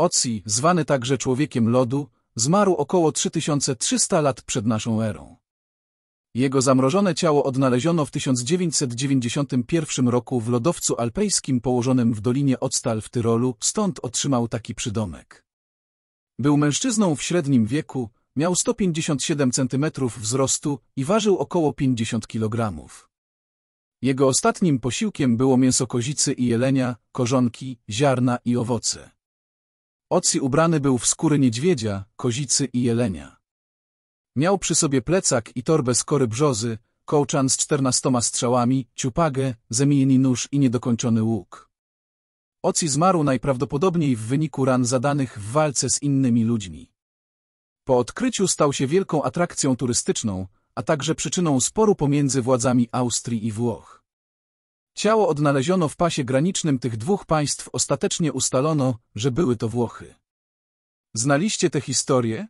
Oci, zwany także człowiekiem lodu, zmarł około 3300 lat przed naszą erą. Jego zamrożone ciało odnaleziono w 1991 roku w lodowcu alpejskim położonym w dolinie Octal w Tyrolu, stąd otrzymał taki przydomek. Był mężczyzną w średnim wieku, miał 157 cm wzrostu i ważył około 50 kg. Jego ostatnim posiłkiem było mięso kozicy i jelenia, korzonki, ziarna i owoce. Oci ubrany był w skóry niedźwiedzia, kozicy i jelenia. Miał przy sobie plecak i torbę z brzozy, kołczan z czternastoma strzałami, ciupagę, zamieni nóż i niedokończony łuk. Oci zmarł najprawdopodobniej w wyniku ran zadanych w walce z innymi ludźmi. Po odkryciu stał się wielką atrakcją turystyczną, a także przyczyną sporu pomiędzy władzami Austrii i Włoch. Ciało odnaleziono w pasie granicznym tych dwóch państw ostatecznie ustalono, że były to Włochy. Znaliście tę historię?